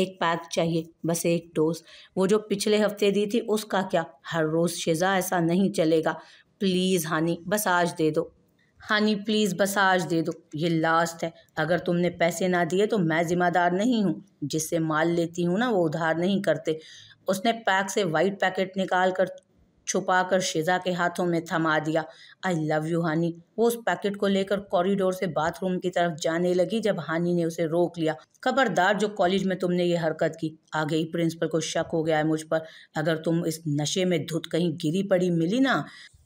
एक पैक चाहिए बस एक डोज वो जो पिछले हफ्ते दी थी उसका क्या हर रोज़ शिजा ऐसा नहीं चलेगा प्लीज़ हानी बस आज दे दो हानी प्लीज़ बस आज दे दो ये लास्ट है अगर तुमने पैसे ना दिए तो मैं ज़िम्मेदार नहीं हूँ जिससे माल लेती हूँ ना वो उधार नहीं करते उसने पैक से वाइट पैकेट निकाल कर छुपा कर शेजा के हाथों में थमा दिया आई लव यू हानि वो उस पैकेट को लेकर कॉरिडोर से बाथरूम की तरफ जाने लगी जब हानि ने उसे रोक लिया खबरदार जो कॉलेज में तुमने ये हरकत की आगे ही प्रिंसिपल को शक हो गया है मुझ पर अगर तुम इस नशे में धुत कहीं गिरी पड़ी मिली ना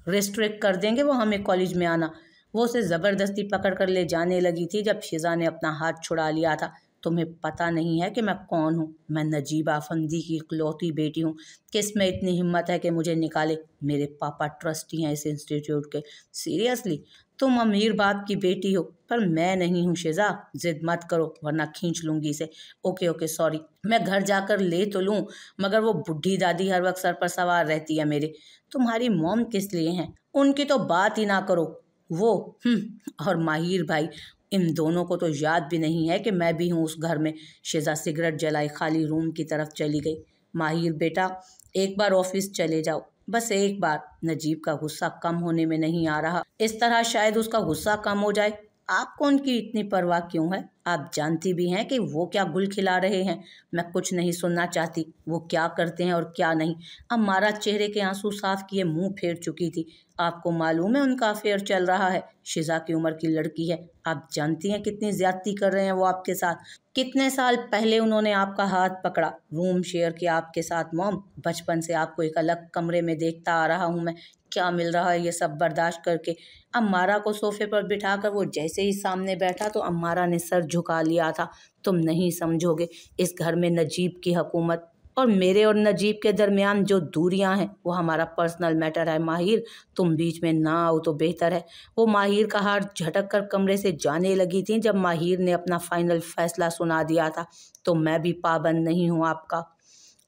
रिस्ट्रिक्ट कर देंगे वो हमें कॉलेज में आना वो उसे ज़बरदस्ती पकड़ कर ले जाने लगी थी जब शेजा ने अपना हाथ छुड़ा लिया था तुम्हें पता नहीं है कि मैं कौन हूँ मैं नजीब आफंदी की इकलौती बेटी हूँ किस में इतनी हिम्मत है कि मुझे निकाले मेरे पापा ट्रस्टी हैं इस इंस्टीट्यूट के सीरियसली तुम अमीर बाप की बेटी हो पर मैं नहीं हूँ शेजा जिद मत करो वरना खींच लूँगी इसे ओके ओके सॉरी मैं घर जाकर ले तो लूँ मगर वो बुढ़ी दादी हर वक्त सर पर सवार रहती है मेरे तुम्हारी मोम किस लिए हैं उनकी तो बात ही ना करो वो हम्म, और माहिर भाई इन दोनों को तो याद भी नहीं है कि मैं भी हूँ उस घर में शेजा सिगरेट जलाई खाली रूम की तरफ चली गई माहिर बेटा एक बार ऑफिस चले जाओ बस एक बार नजीब का गुस्सा कम होने में नहीं आ रहा इस तरह शायद उसका गुस्सा कम हो जाए आपको उनकी इतनी परवाह क्यों है आप जानती भी हैं कि वो क्या गुल खिला रहे हैं मैं कुछ नहीं सुनना चाहती वो क्या करते हैं और क्या नहीं अब मारा चेहरे के आंसू साफ किए मुंह फेर चुकी थी आपको मालूम है उनका अफेयर चल रहा है शिजा की उम्र की लड़की है आप जानती हैं कितनी ज्यादती कर रहे हैं वो आपके साथ कितने साल पहले उन्होंने आपका हाथ पकड़ा रूम शेयर किया आपके साथ मॉम बचपन से आपको एक अलग कमरे में देखता आ रहा हूँ मैं क्या मिल रहा है ये सब बर्दाश्त करके अम्मारा को सोफे पर बिठा कर वो जैसे ही सामने बैठा तो अम्मारा ने सर झुका लिया था तुम नहीं समझोगे इस घर में नजीब की हकूमत और मेरे और नजीब के दरमियान जो दूरियां हैं वो हमारा पर्सनल मैटर है माहिर तुम बीच में ना आओ तो बेहतर है वो माहिर का हार झटक कर कमरे से जाने लगी थी जब माहिर ने अपना फाइनल फैसला सुना दिया था तो मैं भी पाबंद नहीं हूँ आपका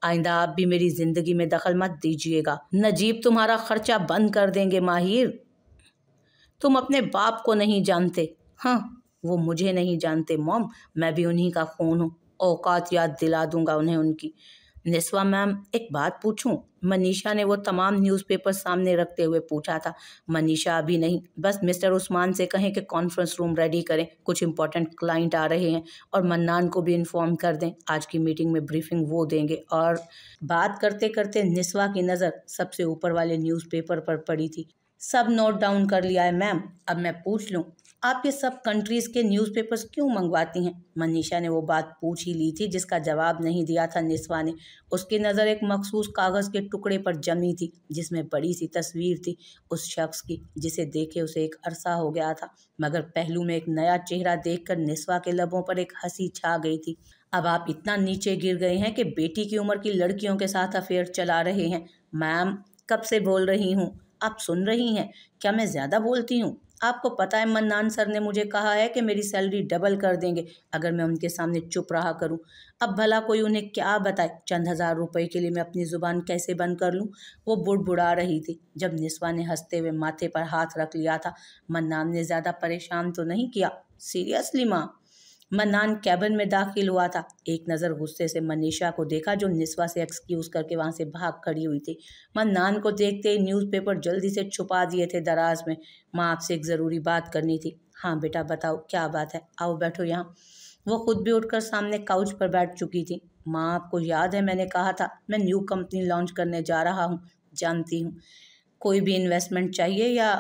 आइंदा आप भी मेरी ज़िंदगी में दखल मत दीजिएगा नजीब तुम्हारा खर्चा बंद कर देंगे माहिर तुम अपने बाप को नहीं जानते हाँ वो मुझे नहीं जानते मॉम मैं भी उन्हीं का खून हूँ औकात याद दिला दूंगा उन्हें उनकी निस्वा मैम एक बात पूछूं मनीषा ने वो तमाम न्यूज़पेपर सामने रखते हुए पूछा था मनीषा अभी नहीं बस मिस्टर उस्मान से कहें कि कॉन्फ्रेंस रूम रेडी करें कुछ इंपॉर्टेंट क्लाइंट आ रहे हैं और मन्नान को भी इन्फॉर्म कर दें आज की मीटिंग में ब्रीफिंग वो देंगे और बात करते करते निस्वा की नज़र सबसे ऊपर वाले न्यूज़पेपर पर पड़ी थी सब नोट डाउन कर लिया है मैम अब मैं पूछ लूँ आप ये सब कंट्रीज़ के न्यूज़पेपर्स क्यों मंगवाती हैं मनीषा ने वो बात पूछ ही ली थी जिसका जवाब नहीं दिया था निस्वा ने उसकी नज़र एक मखसूस कागज़ के टुकड़े पर जमी थी जिसमें बड़ी सी तस्वीर थी उस शख्स की जिसे देखे उसे एक अरसा हो गया था मगर पहलू में एक नया चेहरा देखकर निस्वा के लबों पर एक हंसी छा गई थी अब आप इतना नीचे गिर गए हैं कि बेटी की उम्र की लड़कियों के साथ अफेयर चला रहे हैं मैम कब से बोल रही हूँ आप सुन रही हैं क्या मैं ज़्यादा बोलती हूँ आपको पता है मन्नान सर ने मुझे कहा है कि मेरी सैलरी डबल कर देंगे अगर मैं उनके सामने चुप रहा करूं अब भला कोई उन्हें क्या बताए चंद हज़ार रुपए के लिए मैं अपनी ज़ुबान कैसे बंद कर लूं वो बुड़बुड़ा रही थी जब निस्वा ने हंसते हुए माथे पर हाथ रख लिया था मन्नान ने ज़्यादा परेशान तो नहीं किया सीरियसली माँ मनान कैबिन में दाखिल हुआ था एक नज़र गुस्से से मनीषा को देखा जो निस्वा से एक्सक्यूज़ करके वहाँ से भाग खड़ी हुई थी मनान को देखते ही न्यूज़पेपर जल्दी से छुपा दिए थे दराज में माँ आपसे एक ज़रूरी बात करनी थी हाँ बेटा बताओ क्या बात है आओ बैठो यहाँ वो खुद भी उठकर सामने काउच पर बैठ चुकी थी माँ आपको याद है मैंने कहा था मैं न्यू कंपनी लॉन्च करने जा रहा हूँ जानती हूँ कोई भी इन्वेस्टमेंट चाहिए या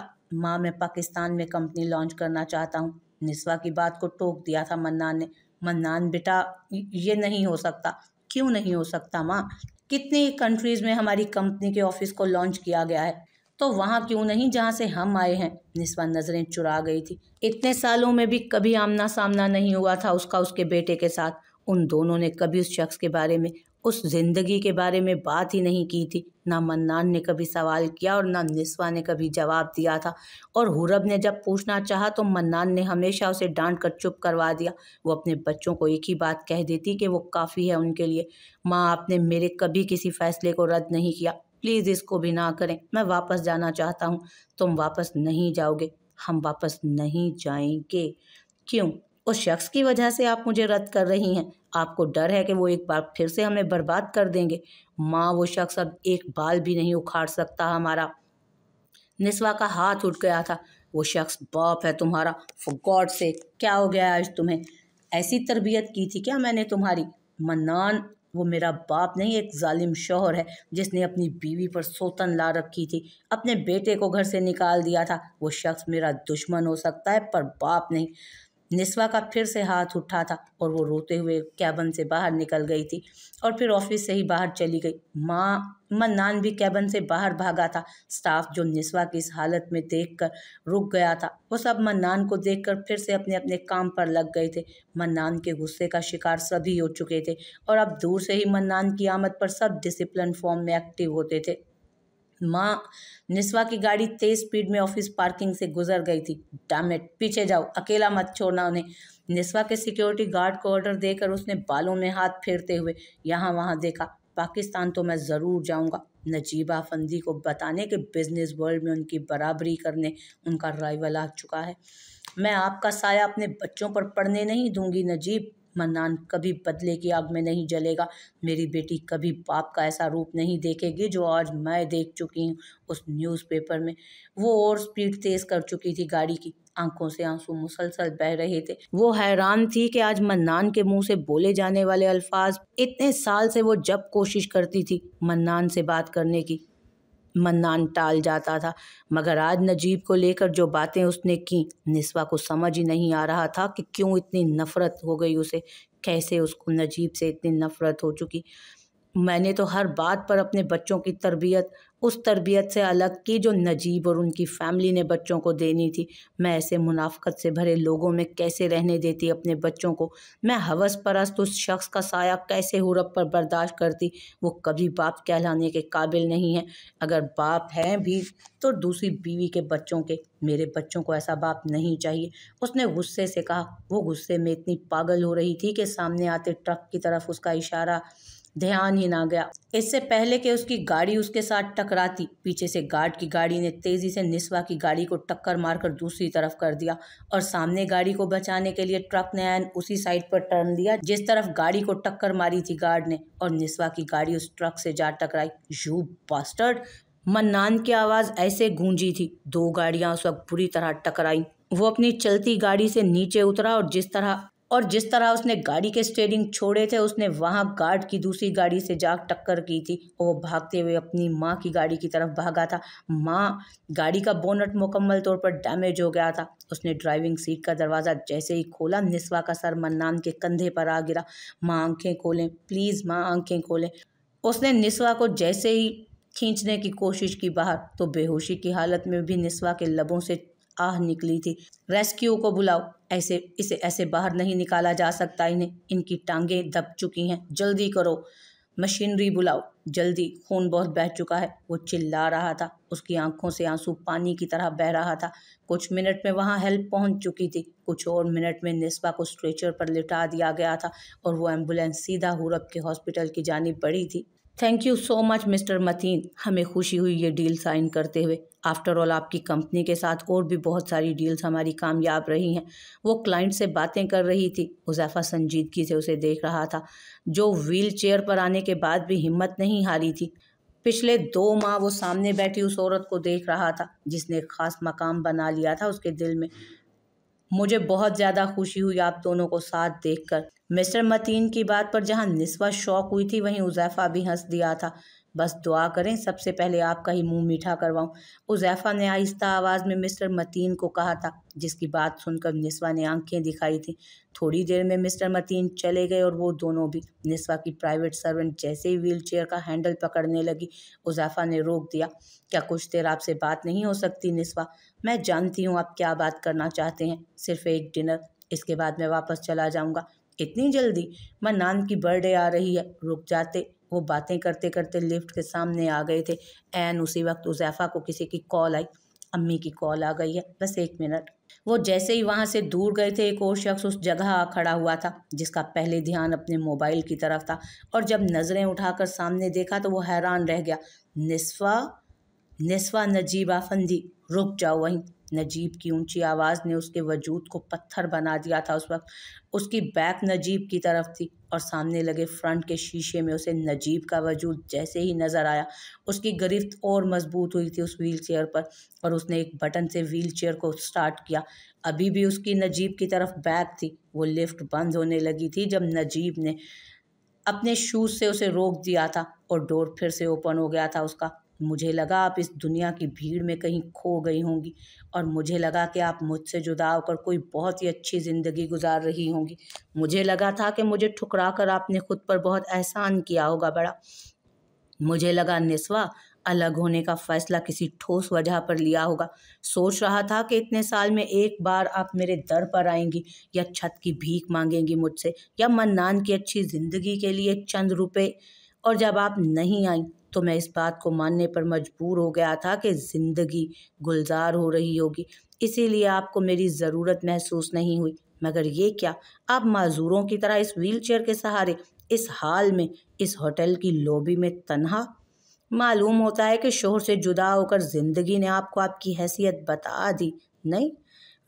माँ मैं पाकिस्तान में कंपनी लॉन्च करना चाहता हूँ निस्वा की बात को टोक दिया था मन्नान ने मन्नान बेटा ये नहीं हो सकता क्यों नहीं हो सकता माँ कितनी कंट्रीज़ में हमारी कंपनी के ऑफिस को लॉन्च किया गया है तो वहाँ क्यों नहीं जहाँ से हम आए हैं निस्वा नज़रें चुरा गई थी इतने सालों में भी कभी आमना सामना नहीं हुआ था उसका उसके बेटे के साथ उन दोनों ने कभी उस शख्स के बारे में उस ज़िंदगी के बारे में बात ही नहीं की थी ना मन्नान ने कभी सवाल किया और ना निस्वा ने कभी जवाब दिया था और हुरब ने जब पूछना चाहा तो मन्नान ने हमेशा उसे डांट कर चुप करवा दिया वो अपने बच्चों को एक ही बात कह देती कि वो काफ़ी है उनके लिए माँ आपने मेरे कभी किसी फैसले को रद्द नहीं किया प्लीज़ इसको भी ना करें मैं वापस जाना चाहता हूँ तुम वापस नहीं जाओगे हम वापस नहीं जाएंगे क्यों उस शख्स की वजह से आप मुझे रद्द कर रही हैं आपको डर है कि वो एक बार फिर से हमें बर्बाद कर देंगे माँ वो शख्स अब एक बाल भी नहीं उखाड़ सकता हमारा निस्वा का हाथ उठ गया था वो शख्स बाप है तुम्हारा गॉड से क्या हो गया आज तुम्हें ऐसी तरबियत की थी क्या मैंने तुम्हारी मनान वो मेरा बाप नहीं एक जालिम शोहर है जिसने अपनी बीवी पर सोतन ला रखी थी अपने बेटे को घर से निकाल दिया था वो शख्स मेरा दुश्मन हो सकता है पर बाप नहीं निस्वा का फिर से हाथ उठा था और वो रोते हुए कैबन से बाहर निकल गई थी और फिर ऑफिस से ही बाहर चली गई माँ मन्नान भी कैबन से बाहर भागा था स्टाफ जो निस्वा की इस हालत में देखकर रुक गया था वो सब मन्नान को देखकर फिर से अपने अपने काम पर लग गए थे मन्नान के गुस्से का शिकार सभी हो चुके थे और अब दूर से ही मन्नान की आमद पर सब डिसिप्लिन फॉर्म में एक्टिव होते थे माँ निस्वा की गाड़ी तेज स्पीड में ऑफिस पार्किंग से गुजर गई थी डामेट पीछे जाओ अकेला मत छोड़ना उन्हें निस्वा के सिक्योरिटी गार्ड को ऑर्डर देकर उसने बालों में हाथ फेरते हुए यहाँ वहाँ देखा पाकिस्तान तो मैं ज़रूर जाऊँगा नजीबा फंदी को बताने के बिजनेस वर्ल्ड में उनकी बराबरी करने उनका राइवल आ चुका है मैं आपका साया अपने बच्चों पर पढ़ने नहीं दूंगी नजीब मन्नान कभी बदले की आग में नहीं जलेगा मेरी बेटी कभी बाप का ऐसा रूप नहीं देखेगी जो आज मैं देख चुकी हूँ उस न्यूज़पेपर में वो और स्पीड तेज़ कर चुकी थी गाड़ी की आंखों से आंसू मुसलसल बह रहे थे वो हैरान थी कि आज मन्नान के मुंह से बोले जाने वाले अल्फाज इतने साल से वो जब कोशिश करती थी मन्नान से बात करने की मन्नान टाल जाता था मगर आज नजीब को लेकर जो बातें उसने की निस्वा को समझ ही नहीं आ रहा था कि क्यों इतनी नफ़रत हो गई उसे कैसे उसको नजीब से इतनी नफ़रत हो चुकी मैंने तो हर बात पर अपने बच्चों की तरबियत उस तरबियत से अलग की जो नजीब और उनकी फ़ैमिली ने बच्चों को देनी थी मैं ऐसे मुनाफ़त से भरे लोगों में कैसे रहने देती अपने बच्चों को मैं हवस परस्त उस शख्स का साया कैसे हुरप पर बर्दाश्त करती वो कभी बाप कहलाने के काबिल नहीं है अगर बाप हैं भी तो दूसरी बीवी के बच्चों के मेरे बच्चों को ऐसा बाप नहीं चाहिए उसने गुस्से से कहा वो गुस्से में इतनी पागल हो रही थी कि सामने आते ट्रक की तरफ उसका इशारा ध्यान ही ना गया इससे पहले कि उसकी गाड़ी उसके साथ टकराती पीछे से गार्ड की गाड़ी ने तेज़ी से निस्वा की गाड़ी को टक्कर मारकर दूसरी तरफ कर दिया और सामने गाड़ी को बचाने के लिए ट्रक ने एन उसी साइड पर टर्न दिया जिस तरफ गाड़ी को टक्कर मारी थी गार्ड ने और निस्वा की गाड़ी उस ट्रक से जा टकराई यू बास्टर्ड मन्नान की आवाज़ ऐसे गूंजी थी दो गाड़ियां उस वक्त बुरी तरह टकराई वो अपनी चलती गाड़ी से नीचे उतरा और जिस तरह और जिस तरह उसने गाड़ी के स्टेयरिंग छोड़े थे उसने वहाँ गार्ड की दूसरी गाड़ी से जा टक्कर की थी और वो भागते हुए अपनी माँ की गाड़ी की तरफ भागा था माँ गाड़ी का बोनट मुकम्मल तौर पर डैमेज हो गया था उसने ड्राइविंग सीट का दरवाज़ा जैसे ही खोला निस्वा का सर मन्नान के कंधे पर आ गिरा माँ आंखें खोलें प्लीज़ माँ आंखें खोलें उसने निस्वा को जैसे ही खींचने की कोशिश की बाहर तो बेहोशी की हालत में भी निस्वा के लबों से आह निकली थी रेस्क्यू को बुलाओ ऐसे इसे ऐसे बाहर नहीं निकाला जा सकता इन्हें इनकी टांगें दब चुकी हैं जल्दी करो मशीनरी बुलाओ जल्दी खून बहुत बह चुका है वो चिल्ला रहा था उसकी आंखों से आंसू पानी की तरह बह रहा था कुछ मिनट में वहाँ हेल्प पहुँच चुकी थी कुछ और मिनट में निस्बा को स्ट्रेचर पर लिटा दिया गया था और वो एम्बुलेंस सीधा हुरब के हॉस्पिटल की जानी पड़ी थी thank you so much mister Mateen हमें खुशी हुई ये डील साइन करते हुए आफ्टर ऑल आपकी कंपनी के साथ और भी बहुत सारी डील्स हमारी कामयाब रही हैं वो क्लाइंट से बातें कर रही थी उजैफा संजीदगी से उसे देख रहा था जो व्हील चेयर पर आने के बाद भी हिम्मत नहीं हारी थी पिछले दो माह वो सामने बैठी उस औरत को देख रहा था जिसने ख़ास मकाम बना लिया था उसके दिल में मुझे बहुत ज़्यादा खुशी हुई आप दोनों को साथ देखकर मिस्टर मतीन की बात पर जहाँ निस्वा शौक हुई थी वहीं उजैफा भी हंस दिया था बस दुआ करें सबसे पहले आपका ही मुंह मीठा करवाऊं उजैफ़ा ने आहिस्ता आवाज़ में मिस्टर मतीन को कहा था जिसकी बात सुनकर निस्वा ने आंखें दिखाई थीं थोड़ी देर में मिस्टर मतीन चले गए और वो दोनों भी निस्वा की प्राइवेट सर्वेंट जैसे ही चेयर का हैंडल पकड़ने लगी उज़ैफा ने रोक दिया क्या कुछ देर आपसे बात नहीं हो सकती निस्वा मैं जानती हूँ आप क्या बात करना चाहते हैं सिर्फ एक डिनर इसके बाद मैं वापस चला जाऊँगा इतनी जल्दी मैं नान की बर्थडे आ रही है रुक जाते वो बातें करते करते लिफ्ट के सामने आ गए थे एन उसी वक्त उजैफ़ा को किसी की कॉल आई अम्मी की कॉल आ गई है बस एक मिनट वो जैसे ही वहाँ से दूर गए थे एक और शख्स उस जगह खड़ा हुआ था जिसका पहले ध्यान अपने मोबाइल की तरफ था और जब नज़रें उठाकर सामने देखा तो वो हैरान रह गया नस्वा नस्वा नजीबा फंदी रुक जाओ वहीं नजीब की ऊंची आवाज़ ने उसके वजूद को पत्थर बना दिया था उस वक्त उसकी बैक नजीब की तरफ थी और सामने लगे फ्रंट के शीशे में उसे नजीब का वजूद जैसे ही नज़र आया उसकी गिरफ्त और मजबूत हुई थी उस व्हील चेयर पर और उसने एक बटन से व्हील चेयर को स्टार्ट किया अभी भी उसकी नजीब की तरफ बैक थी वो लिफ्ट बंद होने लगी थी जब नजीब ने अपने शूज़ से उसे रोक दिया था और डोर फिर से ओपन हो गया था उसका मुझे लगा आप इस दुनिया की भीड़ में कहीं खो गई होंगी और मुझे लगा कि आप मुझसे जुदा होकर कोई बहुत ही अच्छी ज़िंदगी गुजार रही होंगी मुझे लगा था कि मुझे ठुकरा कर आपने खुद पर बहुत एहसान किया होगा बड़ा मुझे लगा निस्वा अलग होने का फैसला किसी ठोस वजह पर लिया होगा सोच रहा था कि इतने साल में एक बार आप मेरे दर पर आएंगी या छत की भीख मांगेंगी मुझसे या मन्नान की अच्छी ज़िंदगी के लिए चंद रुपए और जब आप नहीं आई तो मैं इस बात को मानने पर मजबूर हो गया था कि ज़िंदगी गुलजार हो रही होगी इसीलिए आपको मेरी ज़रूरत महसूस नहीं हुई मगर ये क्या आप माजूरों की तरह इस व्हीलचेयर के सहारे इस हाल में इस होटल की लॉबी में तनहा मालूम होता है कि शोहर से जुदा होकर ज़िंदगी ने आपको आपकी हैसियत बता दी नहीं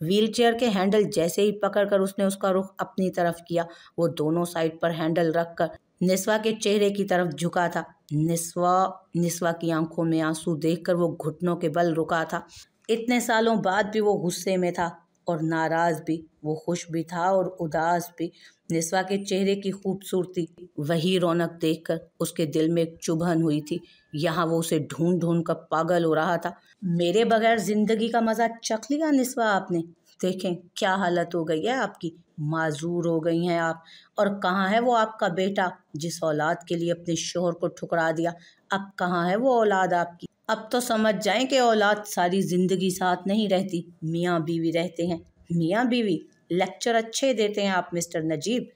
व्हीलचेयर के हैंडल जैसे ही पकड़कर उसने उसका रुख अपनी तरफ किया वो दोनों साइड पर हैंडल रख कर निस्वा के चेहरे की तरफ झुका था निस्वा निस्वा की आंखों में आंसू देखकर वो घुटनों के बल रुका था इतने सालों बाद भी वो गुस्से में था और नाराज़ भी वो खुश भी था और उदास भी निस्वा के चेहरे की खूबसूरती वही रौनक देखकर उसके दिल में एक चुभन हुई थी यहाँ वो उसे ढूंढ ढूंढ कर पागल हो रहा था मेरे बगैर ज़िंदगी का मज़ा चख लिया निस्वा आपने देखें क्या हालत हो गई है आपकी माजूर हो गई हैं आप और कहाँ है वो आपका बेटा जिस औलाद के लिए अपने शोहर को ठुकरा दिया अब कहाँ है वो औलाद आपकी अब तो समझ जाएं कि औलाद सारी ज़िंदगी साथ नहीं रहती मियाँ बीवी रहते हैं मियाँ बीवी लेक्चर अच्छे देते हैं आप मिस्टर नजीब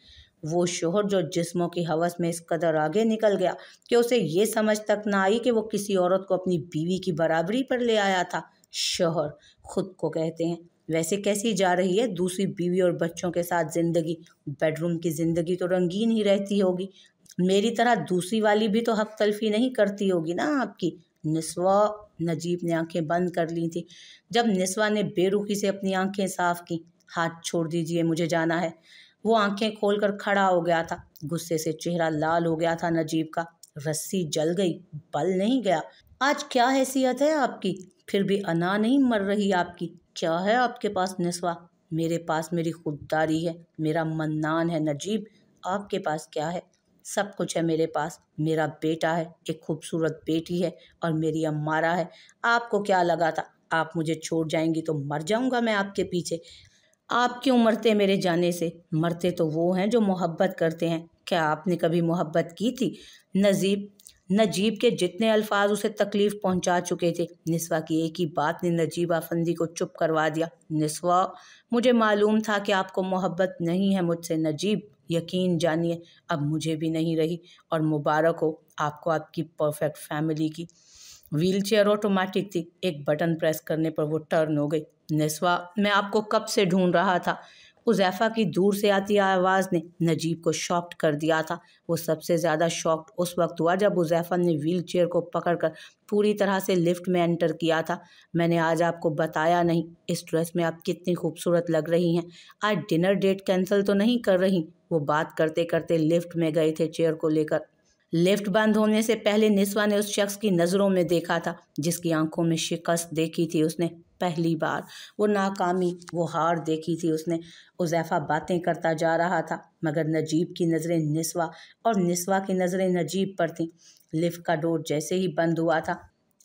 वो शोहर जो जिस्मों की हवस में इस कदर आगे निकल गया कि उसे ये समझ तक ना आई कि वो किसी औरत को अपनी बीवी की बराबरी पर ले आया था शोहर खुद को कहते हैं वैसे कैसी जा रही है दूसरी बीवी और बच्चों के साथ ज़िंदगी बेडरूम की ज़िंदगी तो रंगीन ही रहती होगी मेरी तरह दूसरी वाली भी तो हक तलफी नहीं करती होगी ना आपकी निस्वा नजीब ने आंखें बंद कर ली थी जब निस्वा ने बेरुखी से अपनी आंखें साफ की हाथ छोड़ दीजिए मुझे जाना है वो आंखें खोलकर खड़ा हो गया था गुस्से से चेहरा लाल हो गया था नजीब का रस्सी जल गई बल नहीं गया आज क्या हैसियत है आपकी फिर भी अना नहीं मर रही आपकी क्या है आपके पास नस्वा मेरे पास मेरी खुददारी है मेरा मन्नान है नजीब आपके पास क्या है सब कुछ है मेरे पास मेरा बेटा है एक खूबसूरत बेटी है और मेरी अम्मारा है आपको क्या लगा था आप मुझे छोड़ जाएंगी तो मर जाऊंगा मैं आपके पीछे आप क्यों मरते मेरे जाने से मरते तो वो हैं जो मोहब्बत करते हैं क्या आपने कभी मोहब्बत की थी नजीब नजीब के जितने अल्फाज उसे तकलीफ़ पहुंचा चुके थे निस्वा की एक ही बात ने नजीब आफंदी को चुप करवा दिया निस्वा मुझे मालूम था कि आपको मोहब्बत नहीं है मुझसे नजीब यकीन जानिए अब मुझे भी नहीं रही और मुबारक हो आपको आपकी परफेक्ट फैमिली की व्हील चेयर ऑटोमेटिक थी एक बटन प्रेस करने पर वो टर्न हो गई नस्वा मैं आपको कब से ढूंढ रहा था उजैफ़ा की दूर से आती आवाज़ ने नजीब को शॉक्ड कर दिया था वो सबसे ज़्यादा शॉक्ड उस वक्त हुआ जब उजैफ़ा ने व्हील चेयर को पकड़कर पूरी तरह से लिफ्ट में एंटर किया था मैंने आज आपको बताया नहीं इस ड्रेस में आप कितनी खूबसूरत लग रही हैं आज डिनर डेट कैंसिल तो नहीं कर रही वो बात करते करते लिफ्ट में गए थे चेयर को लेकर लिफ्ट बंद होने से पहले निस्वा ने उस शख्स की नज़रों में देखा था जिसकी आंखों में शिकस्त देखी थी उसने पहली बार वो नाकामी वो हार देखी थी उसने उजैफ़ा बातें करता जा रहा था मगर नजीब की नज़रें नस्वा और नस्वा की नज़रें नजीब पर थीं लिफ्ट का डोर जैसे ही बंद हुआ था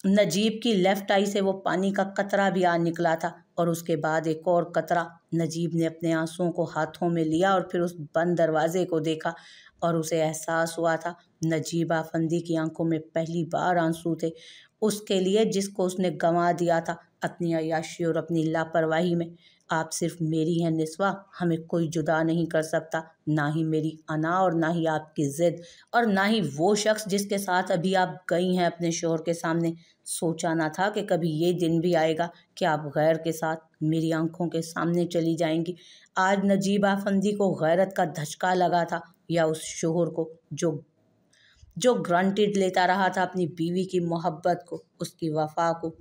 नजीब की लेफ़्ट आई से वो पानी का कतरा भी आ निकला था और उसके बाद एक और कतरा नजीब ने अपने आंसुओं को हाथों में लिया और फिर उस बंद दरवाजे को देखा और उसे एहसास हुआ था नजीब आफंदी की आंखों में पहली बार आंसू थे उसके लिए जिसको उसने गंवा दिया था अपनी अयाशी और अपनी लापरवाही में आप सिर्फ मेरी हैं नस्वा हमें कोई जुदा नहीं कर सकता ना ही मेरी अना और ना ही आपकी ज़िद और ना ही वो शख्स जिसके साथ अभी आप गई हैं अपने शोहर के सामने सोचा ना था कि कभी ये दिन भी आएगा कि आप गैर के साथ मेरी आंखों के सामने चली जाएंगी आज नजीब आफंदी को गैरत का धचका लगा था या उस शोहर को जो जो ग्रांटेड लेता रहा था अपनी बीवी की मोहब्बत को उसकी वफा को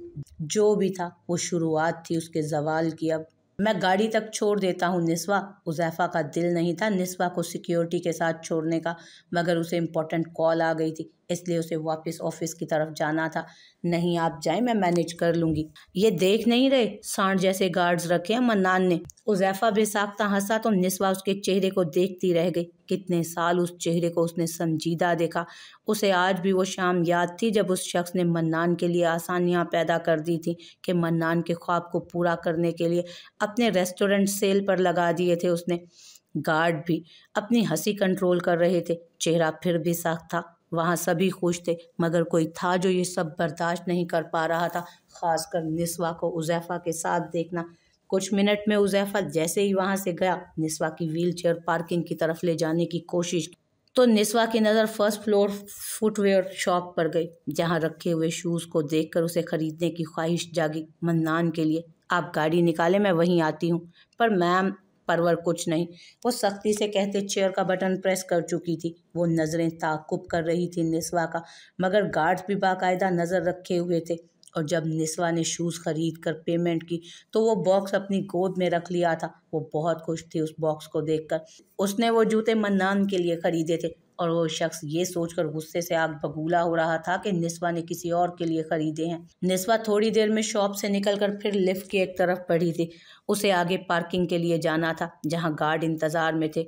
जो भी था वो शुरुआत थी उसके जवाल की अब मैं गाड़ी तक छोड़ देता हूँ निस्वा उजैफ़ा का दिल नहीं था निस्वा को सिक्योरिटी के साथ छोड़ने का मगर उसे इम्पोर्टेंट कॉल आ गई थी इसलिए उसे वापस ऑफिस की तरफ जाना था नहीं आप जाएं मैं मैनेज कर लूँगी ये देख नहीं रहे सांड जैसे गार्ड्स रखे हैं मन्नान ने उजैफा बेसाख्ता हंसा तो निस्वा उसके चेहरे को देखती रह गई कितने साल उस चेहरे को उसने संजीदा देखा उसे आज भी वो शाम याद थी जब उस शख्स ने मन्नान के लिए आसानियां पैदा कर दी थी कि मन्नान के ख्वाब को पूरा करने के लिए अपने रेस्टोरेंट सेल पर लगा दिए थे उसने गार्ड भी अपनी हंसी कंट्रोल कर रहे थे चेहरा फिर भी साख था वहाँ सभी खुश थे मगर कोई था जो ये सब बर्दाश्त नहीं कर पा रहा था ख़ासकर निस्वा को उजैफ़ा के साथ देखना कुछ मिनट में उजैफ़ा जैसे ही वहाँ से गया निस्वा की व्हील चेयर पार्किंग की तरफ ले जाने की कोशिश तो निस्वा की नज़र फर्स्ट फ्लोर फुटवेयर शॉप पर गई जहाँ रखे हुए शूज़ को देखकर उसे ख़रीदने की ख्वाहिश जागी मन्नान के लिए आप गाड़ी निकाले मैं वहीं आती हूँ पर मैम परवर कुछ नहीं वो सख्ती से कहते चेयर का बटन प्रेस कर चुकी थी वो नज़रें ताकुब कर रही थी निस्वा का मगर गार्ड्स भी बाकायदा नज़र रखे हुए थे और जब निस्वा ने शूज़ खरीद कर पेमेंट की तो वो बॉक्स अपनी गोद में रख लिया था वो बहुत खुश थी उस बॉक्स को देखकर उसने वो जूते मन्नान के लिए ख़रीदे थे और वो शख्स ये सोचकर गुस्से से आग बबूला हो रहा था कि निस्वा ने किसी और के लिए खरीदे हैं निस्वा थोड़ी देर में शॉप से निकलकर फिर लिफ्ट की एक तरफ पड़ी थी उसे आगे पार्किंग के लिए जाना था जहां गार्ड इंतज़ार में थे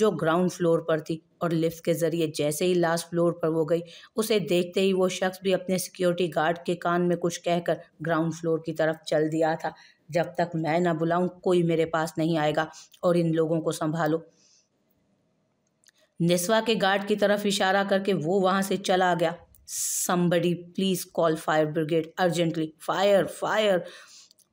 जो ग्राउंड फ्लोर पर थी और लिफ्ट के ज़रिए जैसे ही लास्ट फ्लोर पर वो गई उसे देखते ही वो शख्स भी अपने सिक्योरिटी गार्ड के कान में कुछ कहकर ग्राउंड फ्लोर की तरफ चल दिया था जब तक मैं ना बुलाऊं कोई मेरे पास नहीं आएगा और इन लोगों को संभालो नेस्वा के गार्ड की तरफ इशारा करके वो वहां से चला गया somebody please call fire brigade urgently fire fire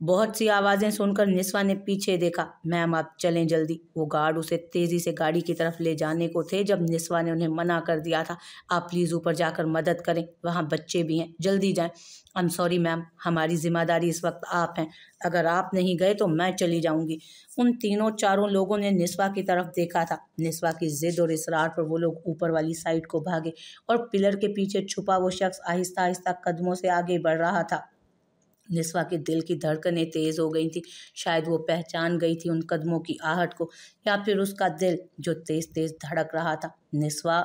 बहुत सी आवाज़ें सुनकर निस्वा ने पीछे देखा मैम आप चलें जल्दी वो गार्ड उसे तेज़ी से गाड़ी की तरफ ले जाने को थे जब निस्वा ने उन्हें मना कर दिया था आप प्लीज़ ऊपर जाकर मदद करें वहाँ बच्चे भी हैं जल्दी जाएं आई एम सॉरी मैम हमारी जिम्मेदारी इस वक्त आप हैं अगर आप नहीं गए तो मैं चली जाऊँगी उन तीनों चारों लोगों ने निस्वा की तरफ देखा था निस्वा की ज़िद और इसरार पर वो लोग ऊपर वाली साइड को भागे और पिलर के पीछे छुपा वो शख्स आहिस्ता आहिस्ता कदमों से आगे बढ़ रहा था निस्वा के दिल की धड़कनें तेज़ हो गई थी शायद वो पहचान गई थी उन कदमों की आहट को या फिर उसका दिल जो तेज़ तेज़ धड़क रहा था निस्वा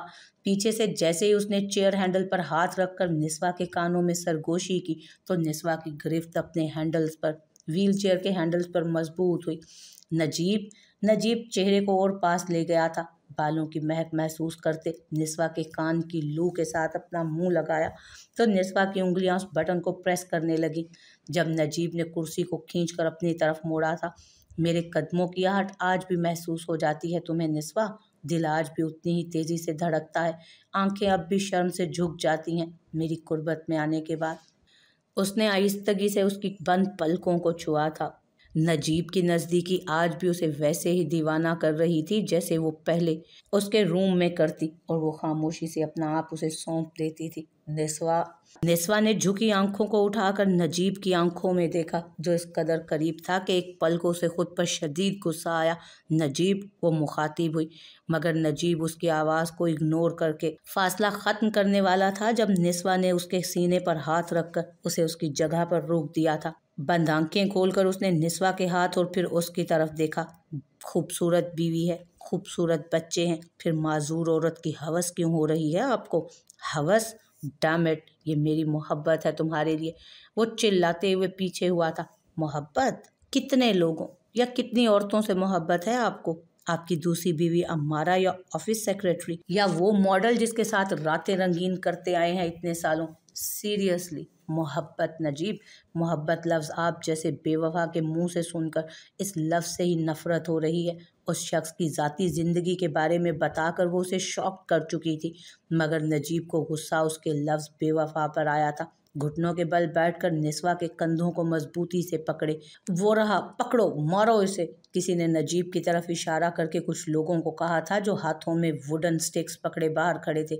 पीछे से जैसे ही उसने चेयर हैंडल पर हाथ रखकर निस्वा के कानों में सरगोशी की तो निस्वा की गिरफ्त अपने हैंडल्स पर व्हील चेयर के हैंडल्स पर मजबूत हुई नजीब नजीब चेहरे को और पास ले गया था बालों की महक महसूस करते निस्वा के कान की लू के साथ अपना मुंह लगाया तो निस्वा की उंगलियां उस बटन को प्रेस करने लगी जब नजीब ने कुर्सी को खींच कर अपनी तरफ मोड़ा था मेरे कदमों की आहट आज भी महसूस हो जाती है तुम्हें निस्वा दिल आज भी उतनी ही तेज़ी से धड़कता है आंखें अब भी शर्म से झुक जाती हैं मेरी कुर्बत में आने के बाद उसने आहिस्तगी से उसकी बंद पलकों को छुआ था नजीब की नज़दीकी आज भी उसे वैसे ही दीवाना कर रही थी जैसे वो पहले उसके रूम में करती और वो खामोशी से अपना आप उसे सौंप देती थी निस्वा निस्वा ने झुकी आंखों को उठाकर नजीब की आंखों में देखा जो इस कदर करीब था कि एक पल को उसे खुद पर शदीद गुस्सा आया नजीब वो मुखातिब हुई मगर नजीब उसकी आवाज़ को इग्नोर करके फासला ख़त्म करने वाला था जब निस्वा ने उसके सीने पर हाथ रखकर उसे उसकी जगह पर रोक दिया था बंद आंखें खोलकर उसने निस्वा के हाथ और फिर उसकी तरफ देखा खूबसूरत बीवी है खूबसूरत बच्चे हैं फिर माजूर औरत की हवस क्यों हो रही है आपको हवस डामेट ये मेरी मोहब्बत है तुम्हारे लिए वो चिल्लाते हुए पीछे हुआ था मोहब्बत कितने लोगों या कितनी औरतों से मोहब्बत है आपको आपकी दूसरी बीवी अमारा या ऑफिस सेक्रेटरी या वो मॉडल जिसके साथ रातें रंगीन करते आए हैं इतने सालों सीरियसली मोहब्बत नजीब मोहब्बत लफ्ज़ आप जैसे बेवफा के मुंह से सुनकर इस लफ्ज़ से ही नफ़रत हो रही है उस शख्स की ज़ाती ज़िंदगी के बारे में बताकर वो उसे शॉक कर चुकी थी मगर नजीब को गुस्सा उसके लफ्ज़ बेवफा पर आया था घुटनों के बल बैठकर निस्वा के कंधों को मजबूती से पकड़े वो रहा पकड़ो मारो इसे किसी ने नजीब की तरफ इशारा करके कुछ लोगों को कहा था जो हाथों में वुडन स्टिक्स पकड़े बाहर खड़े थे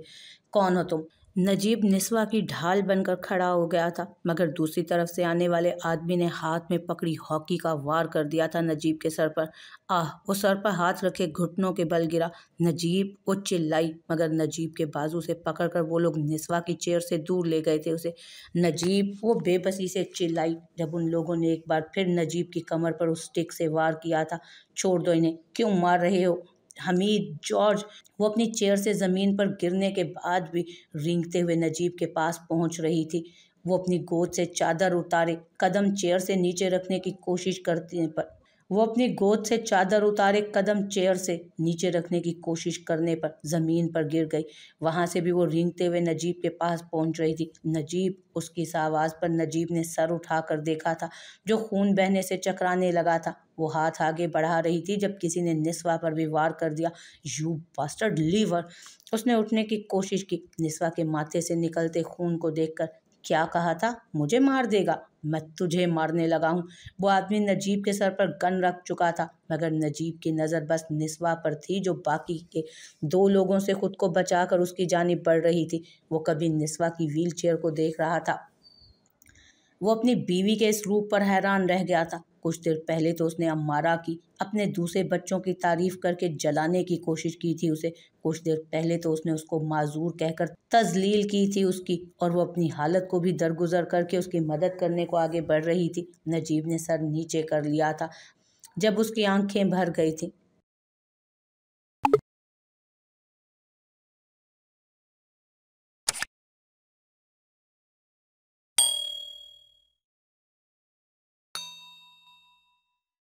कौन हो तुम नजीब निस्वा की ढाल बनकर खड़ा हो गया था मगर दूसरी तरफ से आने वाले आदमी ने हाथ में पकड़ी हॉकी का वार कर दिया था नजीब के सर पर आह वो सर पर हाथ रखे घुटनों के बल गिरा नजीब वो चिल्लाई मगर नजीब के बाजू से पकड़कर वो लोग निस्वा की चेयर से दूर ले गए थे उसे नजीब वो बेबसी से चिल्लाई जब उन लोगों ने एक बार फिर नजीब की कमर पर उस स्टिक से वार किया था छोड़ दो इन्हें क्यों मार रहे हो हमीद जॉर्ज वो अपनी चेयर से ज़मीन पर गिरने के बाद भी रिंगते हुए नजीब के पास पहुंच रही थी वो अपनी गोद से चादर उतारे कदम चेयर से नीचे रखने की कोशिश करती पर वो अपनी गोद से चादर उतारे कदम चेयर से नीचे रखने की कोशिश करने पर ज़मीन पर गिर गई वहाँ से भी वो रिंगते हुए नजीब के पास पहुँच रही थी नजीब उसकी इस आवाज़ पर नजीब ने सर उठाकर देखा था जो खून बहने से चकराने लगा था वो हाथ आगे बढ़ा रही थी जब किसी ने निस्वा पर भी वार कर दिया यू बास्टर्ड लीवर उसने उठने की कोशिश की निस्वा के माथे से निकलते खून को देखकर क्या कहा था मुझे मार देगा मैं तुझे मारने लगा हूँ वो आदमी नजीब के सर पर गन रख चुका था मगर नजीब की नज़र बस निस्वा पर थी जो बाकी के दो लोगों से खुद को बचाकर उसकी जानी बढ़ रही थी वो कभी निस्वा की व्हील चेयर को देख रहा था वो अपनी बीवी के इस रूप पर हैरान रह गया था कुछ देर पहले तो उसने अम्मारा की अपने दूसरे बच्चों की तारीफ करके जलाने की कोशिश की थी उसे कुछ देर पहले तो उसने उसको माजूर कहकर तजलील की थी उसकी और वो अपनी हालत को भी दरगुजर करके उसकी मदद करने को आगे बढ़ रही थी नजीब ने सर नीचे कर लिया था जब उसकी आंखें भर गई थी